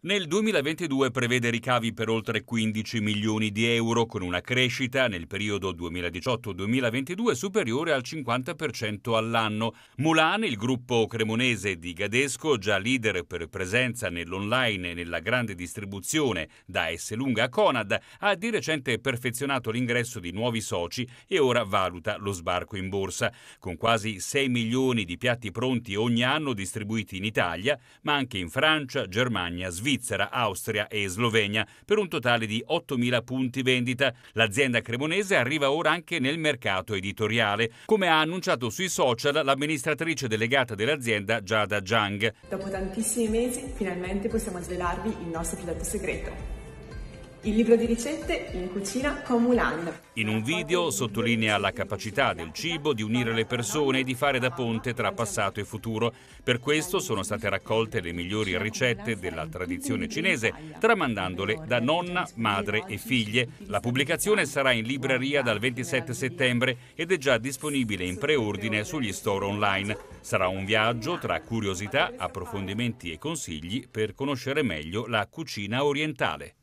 Nel 2022 prevede ricavi per oltre 15 milioni di euro, con una crescita nel periodo 2018-2022 superiore al 50% all'anno. Mulan, il gruppo cremonese di Gadesco, già leader per presenza nell'online e nella grande distribuzione da Esselunga a Conad, ha di recente perfezionato l'ingresso di nuovi soci e ora valuta lo sbarco in borsa. Con quasi 6 milioni di piatti pronti ogni anno distribuiti in Italia, ma anche in Francia, Germania, Svizzera Svizzera, Austria e Slovenia per un totale di 8.000 punti vendita. L'azienda cremonese arriva ora anche nel mercato editoriale, come ha annunciato sui social l'amministratrice delegata dell'azienda Giada Zhang. Dopo tantissimi mesi finalmente possiamo svelarvi il nostro progetto segreto il libro di ricette in cucina con Mulan. In un video sottolinea la capacità del cibo di unire le persone e di fare da ponte tra passato e futuro. Per questo sono state raccolte le migliori ricette della tradizione cinese, tramandandole da nonna, madre e figlie. La pubblicazione sarà in libreria dal 27 settembre ed è già disponibile in preordine sugli store online. Sarà un viaggio tra curiosità, approfondimenti e consigli per conoscere meglio la cucina orientale.